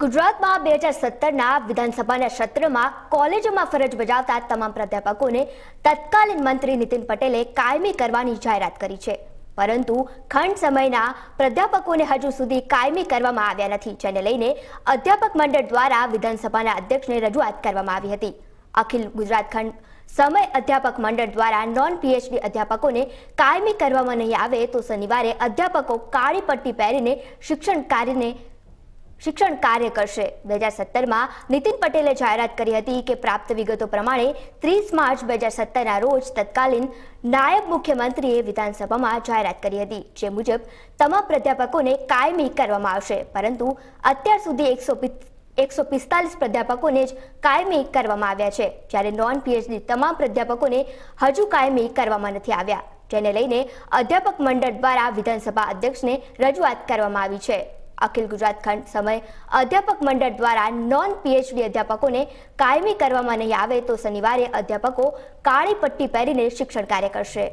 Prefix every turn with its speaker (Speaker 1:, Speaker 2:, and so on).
Speaker 1: ગુજરાતમાં બે હજાર સત્તરના વિધાનસભાના સત્રમાં કોલેજોમાં ફરજ બજાવતા તમામ પ્રાધ્યાપકોને તત્કાલીન મંત્રી નીતિન પટેલે કાયમી કરવાની જાહેરાત કરી છે પરંતુ ખંડ સમયના પ્રાધ્યાપકોને હજુ સુધી કાયમી કરવામાં આવ્યા નથી જેને લઈને અધ્યાપક મંડળ દ્વારા વિધાનસભાના અધ્યક્ષને રજૂઆત કરવામાં આવી હતી અખિલ ગુજરાત ખંડ સમય અધ્યાપક મંડળ દ્વારા નોન પીએચડી અધ્યાપકોને કાયમી કરવામાં નહીં આવે તો શનિવારે અધ્યાપકો કાળી પટ્ટી પહેરીને શિક્ષણ કાર્યને શિક્ષણ કાર્ય કરશે બે હજાર સત્તરમાં નીતિન પટેલે જાહેરાત કરી હતી કે પ્રાપ્ત વિગતો પ્રમાણે ત્રીસ માર્ચ બે હજાર સત્તરના રોજ તત્કાલીન નાયબ મુખ્યમંત્રીએ વિધાનસભામાં જાહેરાત કરી હતી જે મુજબ તમામ પ્રાધ્યાપકોને કાયમી કરવામાં આવશે પરંતુ અત્યાર સુધી એકસો એકસો પિસ્તાલીસ પ્રાધ્યાપકોને જ કાયમી કરવામાં આવ્યા છે જ્યારે નોન પીએચડી તમામ પ્રાધ્યાપકોને હજુ કાયમી કરવામાં નથી આવ્યા જેને લઈને અધ્યાપક મંડળ દ્વારા વિધાનસભા અધ્યક્ષને રજૂઆત કરવામાં આવી છે અખિલ ગુજરાત ખંડ સમય અધ્યાપક મંડળ દ્વારા નોન પીએચડી અધ્યાપકોને કાયમી કરવામાં નહીં આવે તો શનિવારે અધ્યાપકો કાળી પટ્ટી પહેરીને શિક્ષણ કાર્ય કરશે